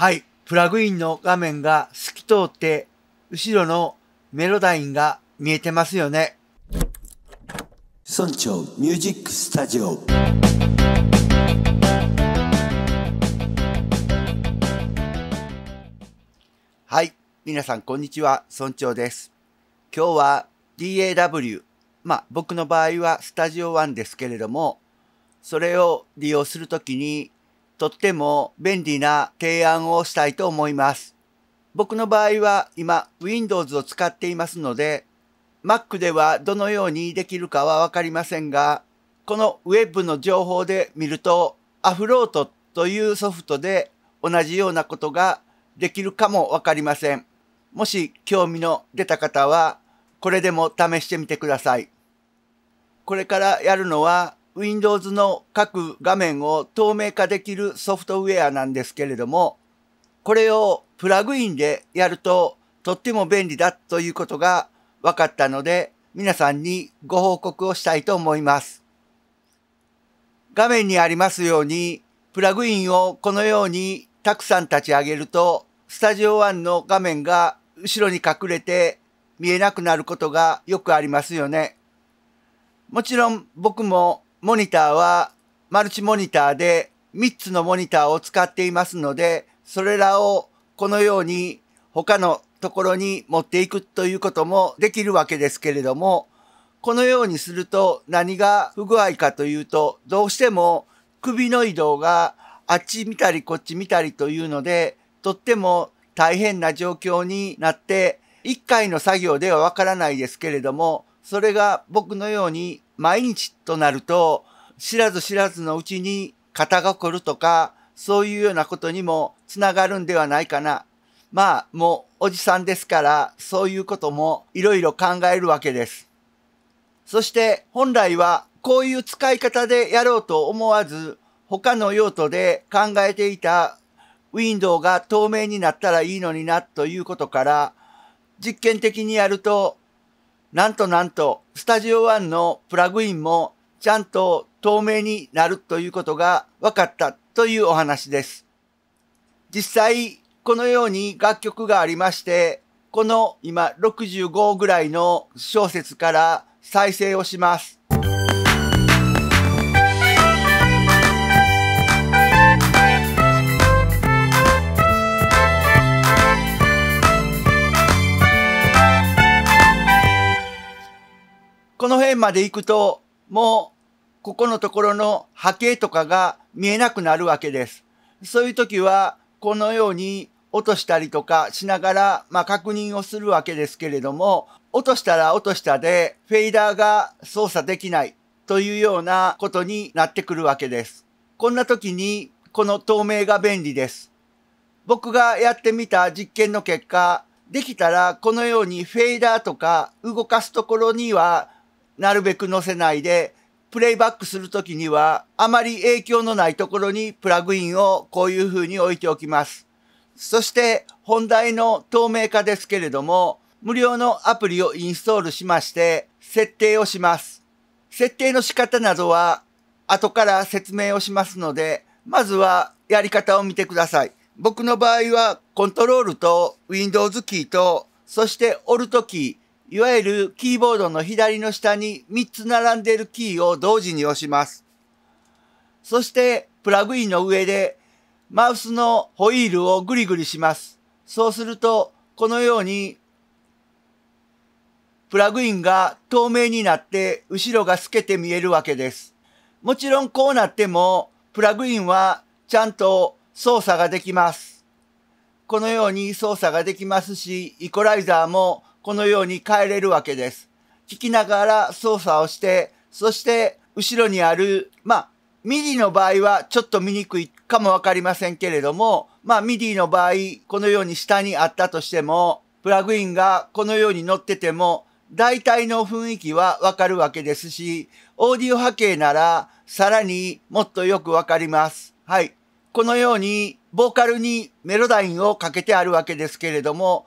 はい、プラグインの画面が透き通って、後ろのメロダインが見えてますよね。村長ミュージックスタジオはい皆さんこんにちは村長です今日は DAW まあ僕の場合はスタジオワンですけれどもそれを利用するときにとっても便利な提案をしたいと思います。僕の場合は今 Windows を使っていますので Mac ではどのようにできるかはわかりませんがこの Web の情報で見るとアフロートというソフトで同じようなことができるかもわかりません。もし興味の出た方はこれでも試してみてください。これからやるのは Windows の各画面を透明化できるソフトウェアなんですけれども、これをプラグインでやるととっても便利だということが分かったので、皆さんにご報告をしたいと思います。画面にありますように、プラグインをこのようにたくさん立ち上げると、スタジオンの画面が後ろに隠れて見えなくなることがよくありますよね。もちろん僕もモニターはマルチモニターで3つのモニターを使っていますので、それらをこのように他のところに持っていくということもできるわけですけれども、このようにすると何が不具合かというと、どうしても首の移動があっち見たりこっち見たりというので、とっても大変な状況になって、1回の作業ではわからないですけれども、それが僕のように毎日となると、知らず知らずのうちに肩が凝るとか、そういうようなことにもつながるんではないかな。まあ、もうおじさんですから、そういうこともいろいろ考えるわけです。そして本来はこういう使い方でやろうと思わず、他の用途で考えていたウィンドウが透明になったらいいのになということから、実験的にやるとなんとなんと、スタジオンのプラグインもちゃんと透明になるということが分かったというお話です。実際、このように楽曲がありまして、この今65ぐらいの小説から再生をします。この辺まで行くと、もう、ここのところの波形とかが見えなくなるわけです。そういう時は、このように落としたりとかしながら、まあ、確認をするわけですけれども、落としたら落としたで、フェイダーが操作できないというようなことになってくるわけです。こんな時に、この透明が便利です。僕がやってみた実験の結果、できたらこのようにフェイダーとか動かすところにはなるべく載せないで、プレイバックするときには、あまり影響のないところにプラグインをこういう風に置いておきます。そして、本題の透明化ですけれども、無料のアプリをインストールしまして、設定をします。設定の仕方などは、後から説明をしますので、まずはやり方を見てください。僕の場合は、コントロールと Windows キーと、そして Alt キー、いわゆるキーボードの左の下に3つ並んでいるキーを同時に押します。そしてプラグインの上でマウスのホイールをグリグリします。そうするとこのようにプラグインが透明になって後ろが透けて見えるわけです。もちろんこうなってもプラグインはちゃんと操作ができます。このように操作ができますし、イコライザーもこのように変えれるわけです。聞きながら操作をして、そして後ろにある、まあ、ミディの場合はちょっと見にくいかもわかりませんけれども、まあ、ミディの場合、このように下にあったとしても、プラグインがこのように乗ってても、大体の雰囲気はわかるわけですし、オーディオ波形ならさらにもっとよくわかります。はい。このようにボーカルにメロダインをかけてあるわけですけれども、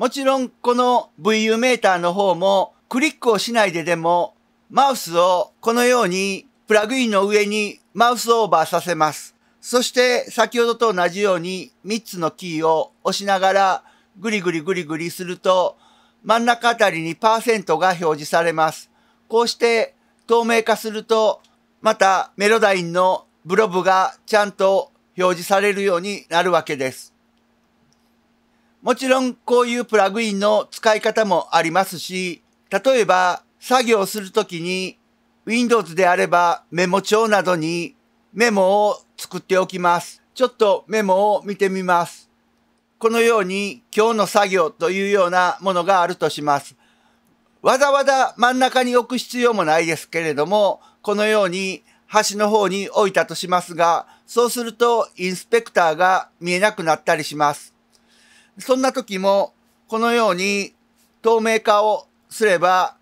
もちろんこの VU メーターの方もクリックをしないででもマウスをこのようにプラグインの上にマウスオーバーさせます。そして先ほどと同じように3つのキーを押しながらぐりぐりぐりぐりすると真ん中あたりにパーセントが表示されます。こうして透明化するとまたメロダインのブロブがちゃんと表示されるようになるわけです。もちろんこういうプラグインの使い方もありますし、例えば作業するときに Windows であればメモ帳などにメモを作っておきます。ちょっとメモを見てみます。このように今日の作業というようなものがあるとします。わざわざ真ん中に置く必要もないですけれども、このように端の方に置いたとしますが、そうするとインスペクターが見えなくなったりします。そんな時も、このように透明化をすれば、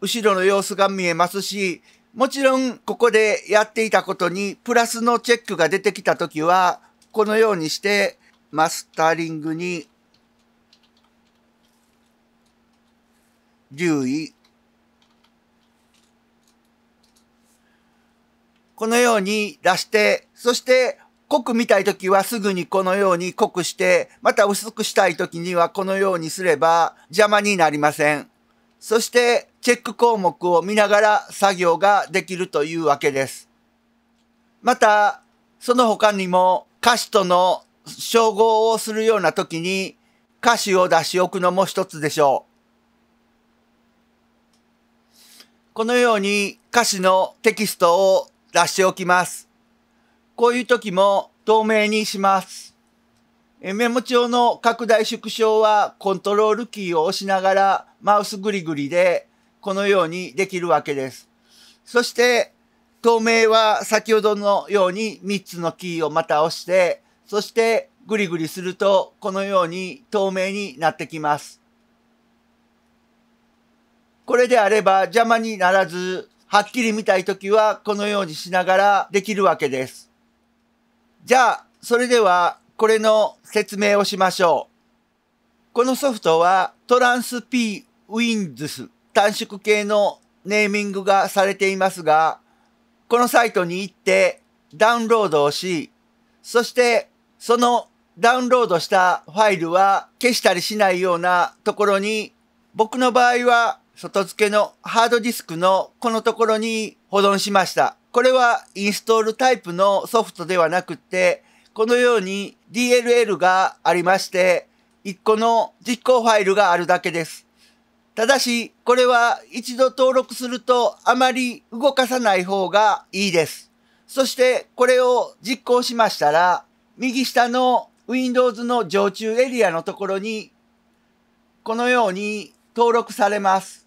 後ろの様子が見えますし、もちろんここでやっていたことにプラスのチェックが出てきた時は、このようにしてマスタリングに留意。このように出して、そして濃く見たいときはすぐにこのように濃くして、また薄くしたいときにはこのようにすれば邪魔になりません。そしてチェック項目を見ながら作業ができるというわけです。また、その他にも歌詞との照合をするようなときに歌詞を出し置くのも一つでしょう。このように歌詞のテキストを出しておきます。こういう時も透明にします。メモ帳の拡大縮小はコントロールキーを押しながらマウスグリグリでこのようにできるわけです。そして透明は先ほどのように3つのキーをまた押して、そしてグリグリするとこのように透明になってきます。これであれば邪魔にならず、はっきり見たいときはこのようにしながらできるわけです。じゃあ、それではこれの説明をしましょう。このソフトはトランス P Winds 短縮系のネーミングがされていますが、このサイトに行ってダウンロードをし、そしてそのダウンロードしたファイルは消したりしないようなところに、僕の場合は外付けのハードディスクのこのところに保存しました。これはインストールタイプのソフトではなくて、このように DLL がありまして、1個の実行ファイルがあるだけです。ただし、これは一度登録するとあまり動かさない方がいいです。そしてこれを実行しましたら、右下の Windows の常駐エリアのところに、このように登録されます。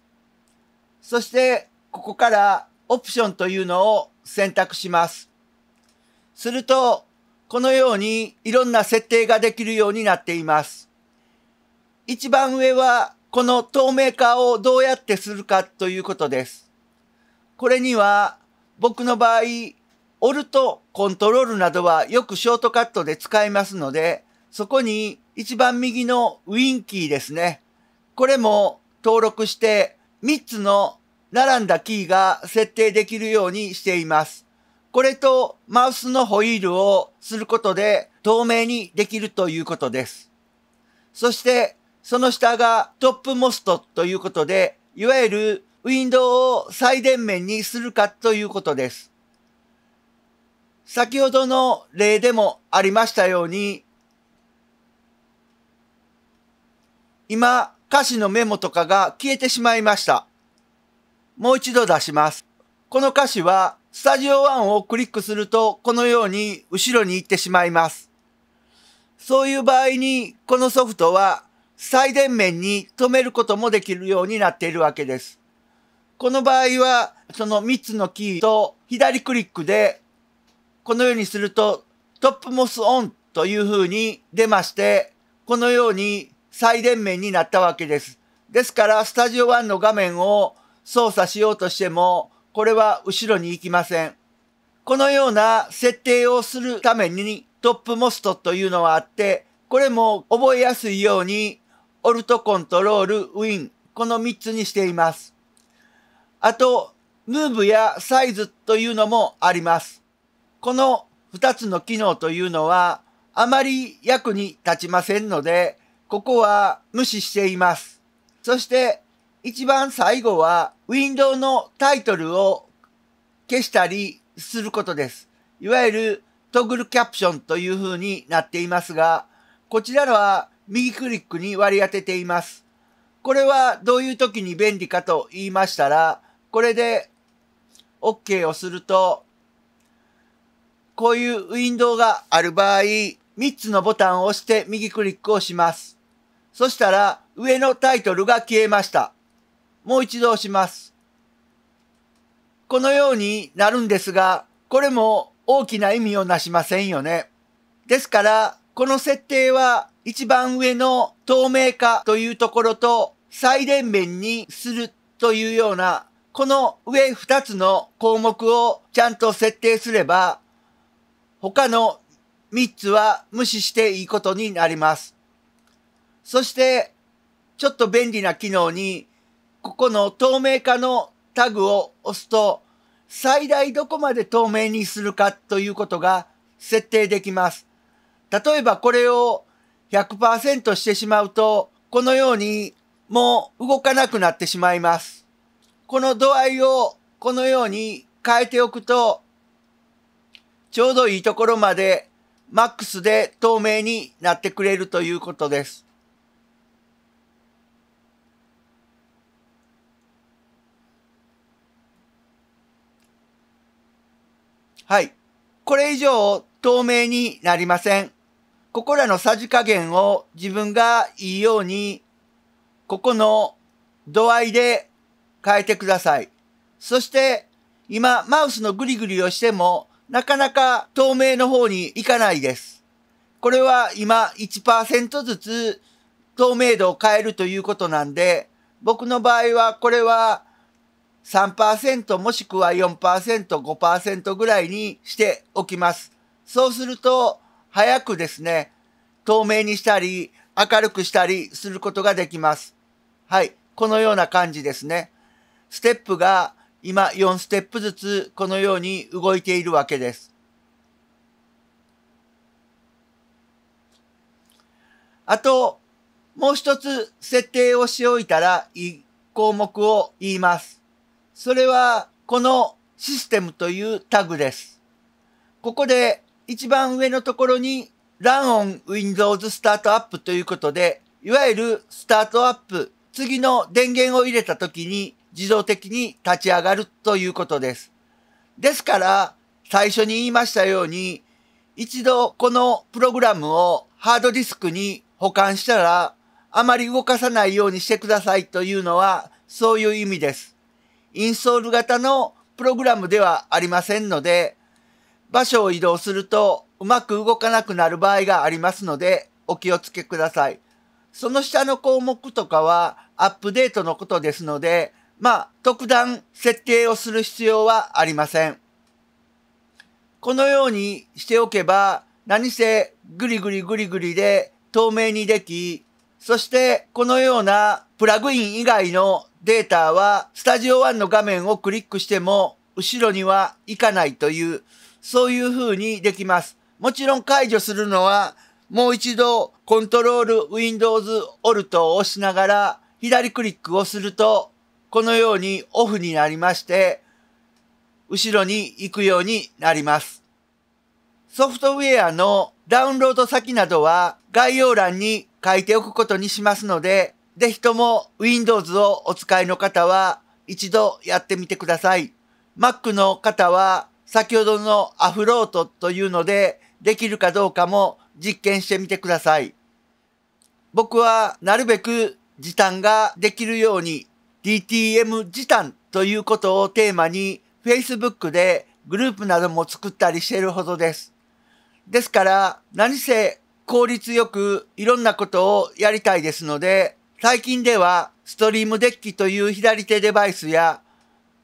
そして、ここからオプションというのを選択します。すると、このようにいろんな設定ができるようになっています。一番上はこの透明化をどうやってするかということです。これには僕の場合、オルト、コントロールなどはよくショートカットで使いますので、そこに一番右のウィンキーですね。これも登録して3つの並んだキーが設定できるようにしています。これとマウスのホイールをすることで透明にできるということです。そしてその下がトップモストということで、いわゆるウィンドウを最電面にするかということです。先ほどの例でもありましたように、今歌詞のメモとかが消えてしまいました。もう一度出します。この歌詞は、スタジオ1をクリックすると、このように後ろに行ってしまいます。そういう場合に、このソフトは最電面に止めることもできるようになっているわけです。この場合は、その3つのキーと左クリックで、このようにすると、トップモスオンという風に出まして、このように最電面になったわけです。ですから、スタジオ1の画面を操作しようとしても、これは後ろに行きません。このような設定をするためにトップモストというのはあって、これも覚えやすいように、オルトコントロール、ウィン、この3つにしています。あと、ムーブやサイズというのもあります。この2つの機能というのは、あまり役に立ちませんので、ここは無視しています。そして、一番最後は、ウィンドウのタイトルを消したりすることです。いわゆるトグルキャプションという風になっていますが、こちらは右クリックに割り当てています。これはどういう時に便利かと言いましたら、これで OK をすると、こういうウィンドウがある場合、3つのボタンを押して右クリックをします。そしたら上のタイトルが消えました。もう一度押します。このようになるんですが、これも大きな意味をなしませんよね。ですから、この設定は一番上の透明化というところと最電面にするというような、この上2つの項目をちゃんと設定すれば、他の3つは無視していいことになります。そして、ちょっと便利な機能にここの透明化のタグを押すと、最大どこまで透明にするかということが設定できます。例えばこれを100%してしまうと、このようにもう動かなくなってしまいます。この度合いをこのように変えておくと、ちょうどいいところまでマックスで透明になってくれるということです。はい。これ以上透明になりません。ここらのさじ加減を自分がいいように、ここの度合いで変えてください。そして、今、マウスのグリグリをしても、なかなか透明の方に行かないです。これは今1%ずつ透明度を変えるということなんで、僕の場合はこれは3%もしくは 4%5% ぐらいにしておきます。そうすると早くですね、透明にしたり明るくしたりすることができます。はい。このような感じですね。ステップが今4ステップずつこのように動いているわけです。あと、もう一つ設定をしておいたらいい項目を言います。それはこのシステムというタグです。ここで一番上のところに Run on Windows Start Up ということで、いわゆるスタートアップ、次の電源を入れた時に自動的に立ち上がるということです。ですから、最初に言いましたように、一度このプログラムをハードディスクに保管したら、あまり動かさないようにしてくださいというのは、そういう意味です。インストール型のプログラムではありませんので、場所を移動するとうまく動かなくなる場合がありますので、お気をつけください。その下の項目とかはアップデートのことですので、まあ、特段設定をする必要はありません。このようにしておけば、何せグリグリグリグリで透明にでき、そしてこのようなプラグイン以外のデータはスタジオ1の画面をクリックしても後ろには行かないという、そういう風にできます。もちろん解除するのはもう一度コントロール Windows Alt を押しながら左クリックをするとこのようにオフになりまして後ろに行くようになります。ソフトウェアのダウンロード先などは概要欄に書いておくことにしますのでぜひとも Windows をお使いの方は一度やってみてください。Mac の方は先ほどのアフロートというのでできるかどうかも実験してみてください。僕はなるべく時短ができるように DTM 時短ということをテーマに Facebook でグループなども作ったりしているほどです。ですから何せ効率よくいろんなことをやりたいですので最近ではストリームデッキという左手デバイスや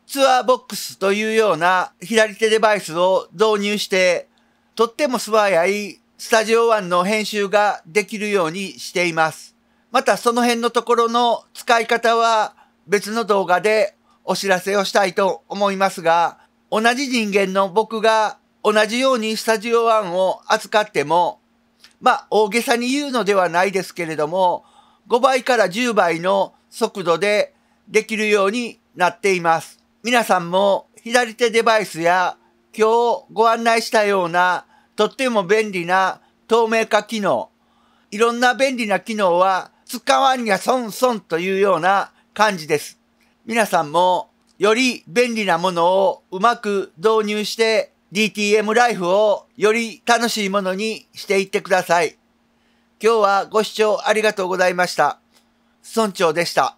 ツアーボックスというような左手デバイスを導入してとっても素早いスタジオワンの編集ができるようにしています。またその辺のところの使い方は別の動画でお知らせをしたいと思いますが、同じ人間の僕が同じようにスタジオワンを扱っても、まあ大げさに言うのではないですけれども、5倍から10倍の速度でできるようになっています。皆さんも左手デバイスや今日ご案内したようなとっても便利な透明化機能、いろんな便利な機能は使わんにゃ損損というような感じです。皆さんもより便利なものをうまく導入して DTM ライフをより楽しいものにしていってください。今日はご視聴ありがとうございました。村長でした。